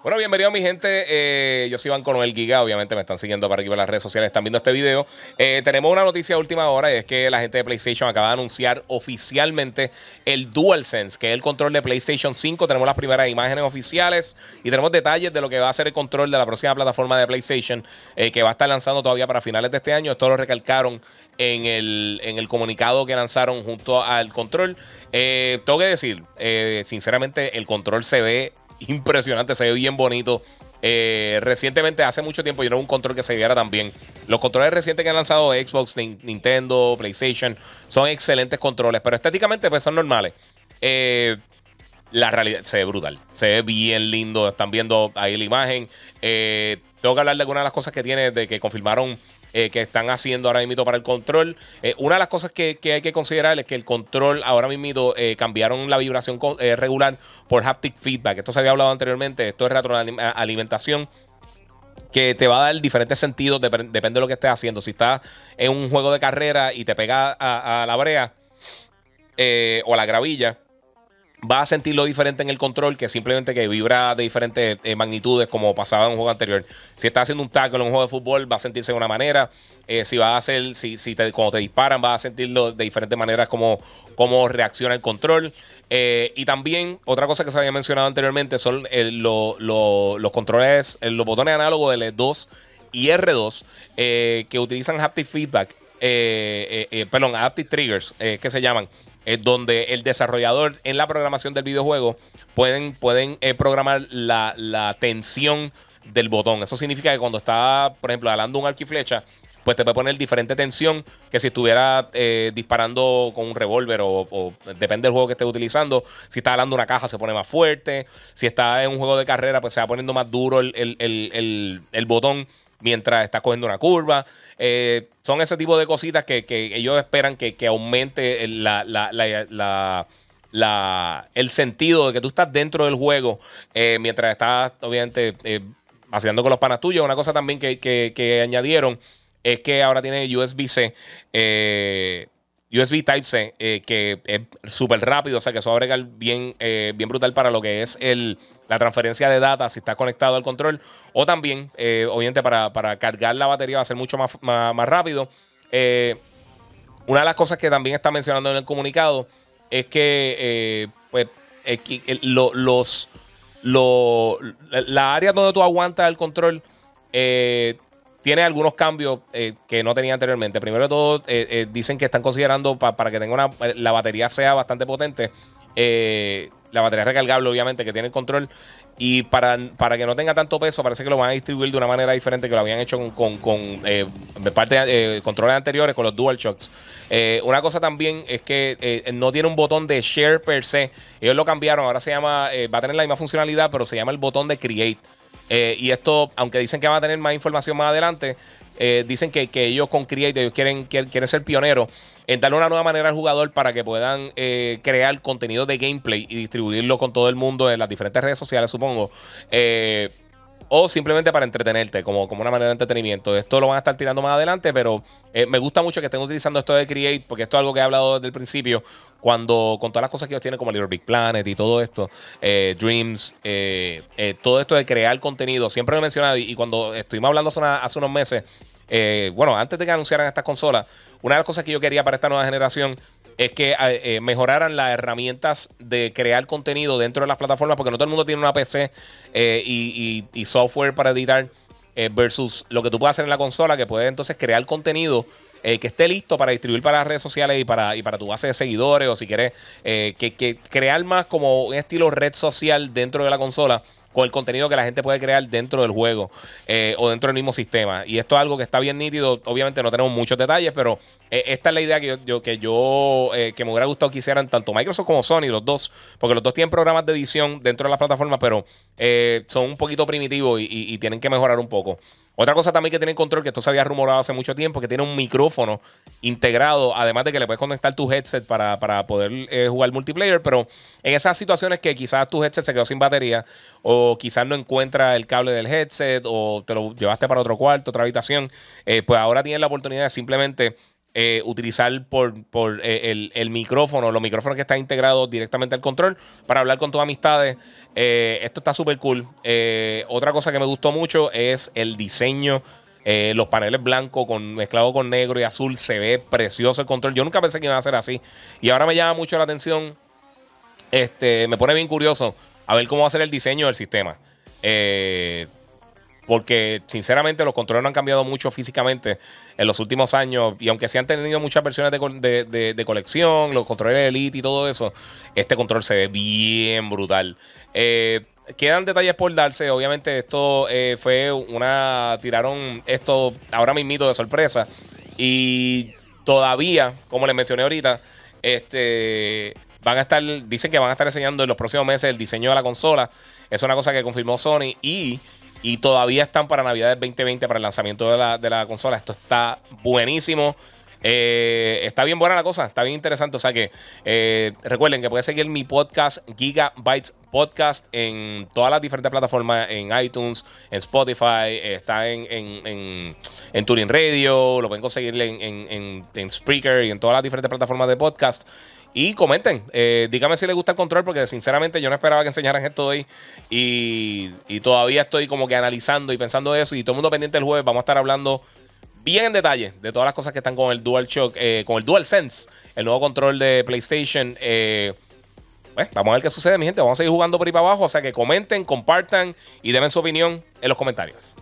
Bueno, bienvenido mi gente. Eh, yo soy Iván Conoel Giga. Obviamente me están siguiendo para aquí por las redes sociales, están viendo este video. Eh, tenemos una noticia última hora y es que la gente de PlayStation acaba de anunciar oficialmente el DualSense, que es el control de PlayStation 5. Tenemos las primeras imágenes oficiales y tenemos detalles de lo que va a ser el control de la próxima plataforma de PlayStation eh, que va a estar lanzando todavía para finales de este año. Esto lo recalcaron en el, en el comunicado que lanzaron junto al control. tengo que decir, sinceramente, el control se ve impresionante, se ve bien bonito. Eh, recientemente, hace mucho tiempo, yo no era un control que se viera tan bien. Los controles recientes que han lanzado Xbox, Nintendo, PlayStation, son excelentes controles, pero estéticamente pues, son normales. Eh, la realidad se ve brutal, se ve bien lindo. Están viendo ahí la imagen. Eh, tengo que hablar de algunas de las cosas que tiene, de que confirmaron eh, que están haciendo ahora mismo para el control. Eh, una de las cosas que, hay que considerar es que el control ahora mismo eh, cambiaron la vibración regular por haptic feedback. Esto se había hablado anteriormente, esto es retroalimentación que te va a dar diferentes sentidos, depende de lo que estés haciendo. Si estás en un juego de carrera y te pega a, a la brea o a la gravilla, va a sentirlo diferente en el control que simplemente que vibra de diferentes eh, magnitudes como pasaba en un juego anterior. Si estás haciendo un tackle en un juego de fútbol, va a sentirse de una manera. Eh, si va a hacer, si, si te, cuando te disparan, va a sentirlo de diferentes maneras como, como reacciona el control. Eh, y también, otra cosa que se había mencionado anteriormente son los controles, los botones análogos L2 y R2 que utilizan haptic feedback, perdón, haptic triggers, que se llaman eh, donde el desarrollador en la programación del videojuego pueden, pueden eh, programar la, tensión del botón. Eso significa que cuando está, por ejemplo, hablando un arco flecha, pues te puede poner diferente tensión que si estuviera eh, disparando con un revólver o, depende del juego que esté utilizando. Si está hablando una caja se pone más fuerte. Si está en un juego de carrera pues se va poniendo más duro el botón mientras está cogiendo una curva. Eh, son ese tipo de cositas que, ellos esperan que, aumente la, el sentido de que tú estás dentro del juego eh, mientras estás, obviamente, eh, haciendo con los panas tuyos. Una cosa también que, añadieron es que ahora tiene USB-C. USB Type-C, eh, eh, que es súper rápido, o sea que eso va bien, eh, bien brutal para lo que es la transferencia de data si está conectado al control. O también, obviamente, para, cargar la batería va a ser mucho más, más, rápido. una de las cosas que también está mencionando en el comunicado es que pues, los, la área donde tú aguantas el control tiene algunos cambios eh, que no tenía anteriormente. Primero de todo, eh, eh, dicen que están considerando para que tenga la batería sea bastante potente. la batería recargable, obviamente, que tiene el control. Y para, para que no tenga tanto peso, parece que lo van a distribuir de una manera diferente que lo habían hecho con, parte controles anteriores, con los Dual Shocks. una cosa también es que no tiene un botón de share per se. Ellos lo cambiaron, ahora se llama, va a tener la misma funcionalidad, pero se llama el botón de create. Eh, y esto, aunque dicen que van a tener más información más adelante, eh, dicen que, ellos con Create, ellos quieren, quieren, ser pioneros en darle una nueva manera al jugador para que puedan eh, crear contenido de gameplay y distribuirlo con todo el mundo en las diferentes redes sociales, supongo o simplemente para entretenerte, como, como una manera de entretenimiento. Esto lo van a estar tirando más adelante, pero eh, me gusta mucho que estén utilizando esto de Create, porque esto es algo que he hablado desde el principio, cuando con todas las cosas que ellos tienen, como Little Big Planet y todo esto, eh, Dreams, eh, todo esto de crear contenido, siempre lo he mencionado y, cuando estuvimos hablando hace, hace unos meses, bueno, antes de que anunciaran estas consolas, una de las cosas que yo quería para esta nueva generación es que ah, eh, mejoraran las herramientas de crear contenido dentro de las plataformas, porque no todo el mundo tiene una PC eh, y, software para editar, eh, versus lo que tú puedes hacer en la consola, que puedes entonces crear contenido que esté listo para distribuir para las redes sociales y para, y para tu base de seguidores, o si quieres que, que crear más como un estilo red social dentro de la consola con el contenido que la gente puede crear dentro del juego eh, o dentro del mismo sistema. Y esto es algo que está bien nítido. Obviamente no tenemos muchos detalles, pero eh, esta es la idea que yo, que yo eh, que me hubiera gustado que hicieran tanto Microsoft como Sony, los dos, porque los dos tienen programas de edición dentro de las plataformas, pero son un poquito primitivos y tienen que mejorar un poco. Otra cosa también que tiene control, que esto se había rumorado hace mucho tiempo, que tiene un micrófono integrado, además de que le puedes conectar tu headset para, poder eh, jugar multiplayer, pero en esas situaciones que quizás tu headset se quedó sin batería o quizás no encuentra el cable del headset o te lo llevaste para otro cuarto, otra habitación, eh, pues ahora tienes la oportunidad de simplemente eh, utilizar por, eh, el, micrófono, los micrófonos que están integrados directamente al control para hablar con tus amistades. Eh, esto está súper cool. otra cosa que me gustó mucho es el diseño. los paneles blancos con, mezclados con negro y azul. Se ve precioso el control. Yo nunca pensé que iba a ser así. Y ahora me llama mucho la atención. Este, me pone bien curioso a ver cómo va a ser el diseño del sistema. Eh, porque sinceramente los controles no han cambiado mucho físicamente en los últimos años y aunque se han tenido muchas versiones de, de, colección, los controles de Elite y todo eso, este control se ve bien brutal. Eh, quedan detalles por darse, obviamente esto eh, fue una, tiraron esto ahora mismito de sorpresa y todavía, como les mencioné ahorita, este, van a estar, dicen que van a estar enseñando en los próximos meses el diseño de la consola. Es una cosa que confirmó Sony y y todavía están para Navidad del 2020, para el lanzamiento de la, de la consola. Esto está buenísimo. Eh, está bien buena la cosa, está bien interesante. O sea que eh, recuerden que pueden seguir mi podcast, Gigabytes Podcast, en todas las diferentes plataformas, en iTunes, en Spotify, eh, está en, en, Turing Radio, lo pueden conseguir en, en, en Spreaker y en todas las diferentes plataformas de podcast. Y comenten, eh, díganme si les gusta el control, porque sinceramente yo no esperaba que enseñaran esto hoy. Y, todavía estoy como que analizando y pensando eso. Y todo el mundo pendiente el jueves, vamos a estar hablando bien en detalle de todas las cosas que están con el dual eh, con el sense el nuevo control de PlayStation. Eh, pues, vamos a ver qué sucede, mi gente. Vamos a seguir jugando por ahí para abajo. O sea que comenten, compartan y denme su opinión en los comentarios.